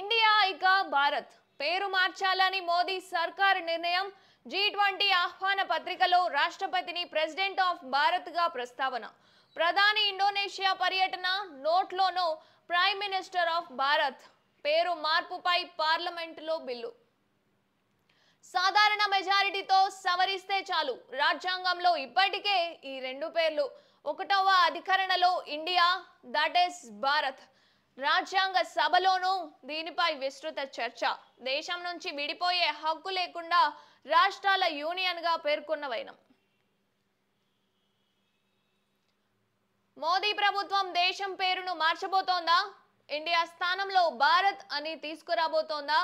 India ఇక భారత్ పేరు మార్చాలని మోదీ సర్కార్ నిర్ణయం జీ ట్వంటీ ఆహ్వాన పత్రికలో రాష్ట్రపతిని ప్రెసిడెంట్ ఆఫ్ భారత్గా ప్రస్తావన ప్రధాని ఇండోనేషియా పర్యటన నోట్లోనూ ప్రైమ్ మినిస్టర్ ఆఫ్ భారత్ పేరు మార్పుపై పార్లమెంటులో బిల్లు సాధారణ మెజారిటీతో సవరిస్తే చాలు రాజ్యాంగంలో ఇప్పటికే ఈ రెండు పేర్లు ఒకటవ అధికరణలో ఇండియా దట్ ఈస్ భారత్ రాజ్యాంగ సభలోనూ దీనిపై విస్తృత చర్చ దేశం నుంచి విడిపోయే హక్కు లేకుండా రాష్ట్రాల యూనియన్గా పేర్కొన్నవైనం మోదీ ప్రభుత్వం దేశం పేరును మార్చబోతోందా ఇండియా స్థానంలో భారత్ అని తీసుకురాబోతోందా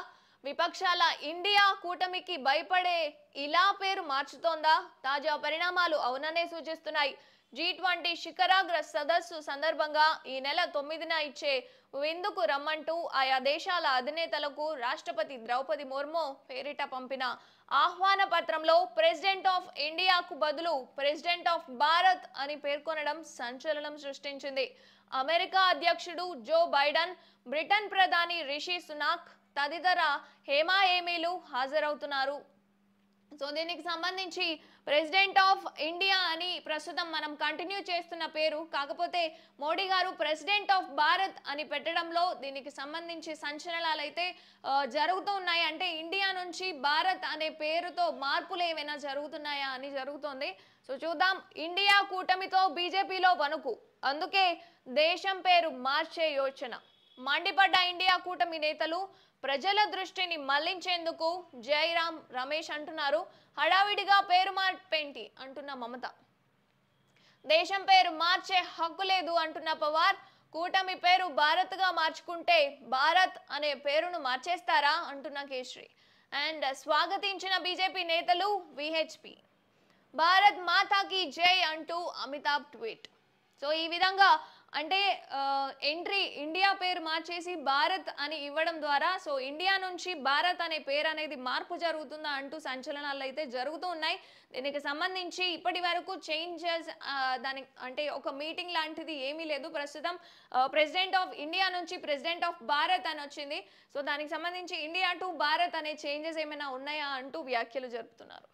విపక్షాల ఇండియా కూటమికి భయపడే ఇలా పేరు మార్చుతోందా తాజా పరిణామాలు అవుననే సూచిస్తున్నాయి జీ ట్వంటీ శిఖరాగ్ర సదస్సు సందర్భంగా ఈ నెల తొమ్మిదిన ఇచ్చే విందుకు రమ్మంటూ ఆయా దేశాల అధినేతలకు రాష్ట్రపతి ద్రౌపది ముర్ము పేరిట పంపిన ఆహ్వాన పత్రంలో ప్రెసిడెంట్ ఆఫ్ ఇండియాకు బదులు ప్రెసిడెంట్ ఆఫ్ భారత్ అని పేర్కొనడం సంచలనం సృష్టించింది అమెరికా అధ్యక్షుడు జో బైడెన్ బ్రిటన్ ప్రధాని రిషి సునాక్ తదితర హేమా ఏమీలు హాజరవుతున్నారు సో దీనికి సంబంధించి ప్రెసిడెంట్ ఆఫ్ ఇండియా అని ప్రస్తుతం మనం కంటిన్యూ చేస్తున్న పేరు కాకపోతే మోడీ గారు ప్రెసిడెంట్ ఆఫ్ భారత్ అని పెట్టడంలో దీనికి సంబంధించి సంచలనాలు అయితే జరుగుతూ ఉన్నాయి అంటే ఇండియా నుంచి భారత్ అనే పేరుతో మార్పులు ఏమైనా జరుగుతున్నాయా అని జరుగుతోంది సో చూద్దాం ఇండియా కూటమితో బీజేపీలో వణుకు అందుకే దేశం పేరు మార్చే యోచన మండిపడ్డ ఇండియా కూటమి నేతలు ప్రజల దృష్టిని మళ్లించేందుకు జయరాం రమేష్ అంటున్నారు హడావిడిగా పేరు మార్పేంటి అంటున్న మమత దేశం పేరు మార్చే హక్కు లేదు అంటున్న పవార్ కూటమి పేరు భారత్గా మార్చుకుంటే భారత్ అనే పేరును మార్చేస్తారా అంటున్న కేశ్రీ అండ్ స్వాగతించిన బీజేపీ నేతలు విహెచ్పి భారత్ మాతాకి జై అంటూ అమితాబ్ ట్వీట్ సో ఈ విధంగా అంటే ఎంట్రీ ఇండియా పేరు మార్చేసి భారత్ అని ఇవ్వడం ద్వారా సో ఇండియా నుంచి భారత్ అనే పేరు అనేది మార్పు జరుగుతుందా అంటూ సంచలనాలు అయితే జరుగుతూ ఉన్నాయి దీనికి సంబంధించి ఇప్పటి వరకు చేంజెస్ దాని అంటే ఒక మీటింగ్ లాంటిది ఏమీ లేదు ప్రస్తుతం ప్రెసిడెంట్ ఆఫ్ ఇండియా నుంచి ప్రెసిడెంట్ ఆఫ్ భారత్ అని వచ్చింది సో దానికి సంబంధించి ఇండియా టు భారత్ అనే చేంజెస్ ఏమైనా ఉన్నాయా అంటూ వ్యాఖ్యలు జరుపుతున్నారు